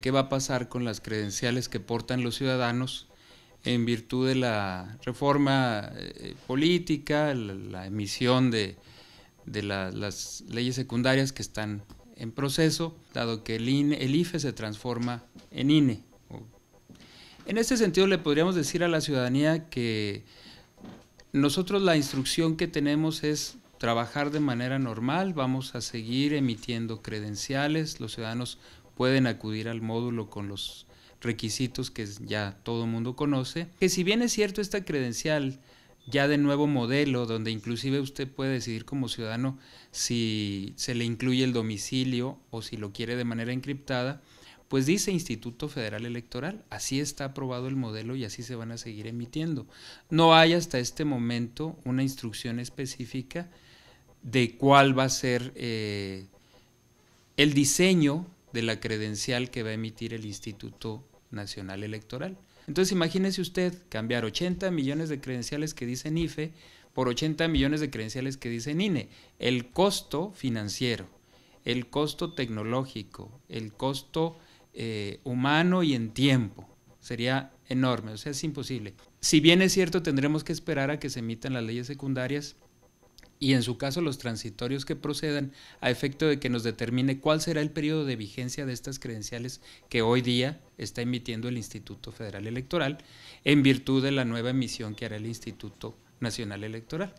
qué va a pasar con las credenciales que portan los ciudadanos en virtud de la reforma eh, eh, política, la, emisión de, las leyes secundarias que están en proceso, dado que el, INE, el IFE se transforma en INE. En este sentido le podríamos decir a la ciudadanía que nosotros la instrucción que tenemos es trabajar de manera normal, vamos a seguir emitiendo credenciales, los ciudadanos pueden acudir al módulo con los requisitos que ya todo mundo conoce, que si bien es cierto esta credencial ya de nuevo modelo, donde inclusive usted puede decidir como ciudadano si se le incluye el domicilio o si lo quiere de manera encriptada, pues dice Instituto Federal Electoral, así está aprobado el modelo y así se van a seguir emitiendo. No hay hasta este momento una instrucción específica de cuál va a ser eh, el diseño de la credencial que va a emitir el Instituto Nacional Electoral. Entonces imagínese usted cambiar 80 millones de credenciales que dicen IFE por 80 millones de credenciales que dicen INE. El costo financiero, el costo tecnológico, el costo eh, humano y en tiempo sería enorme, o sea, es imposible. Si bien es cierto, tendremos que esperar a que se emitan las leyes secundarias y en su caso los transitorios que procedan a efecto de que nos determine cuál será el periodo de vigencia de estas credenciales que hoy día está emitiendo el Instituto Federal Electoral en virtud de la nueva emisión que hará el Instituto Nacional Electoral.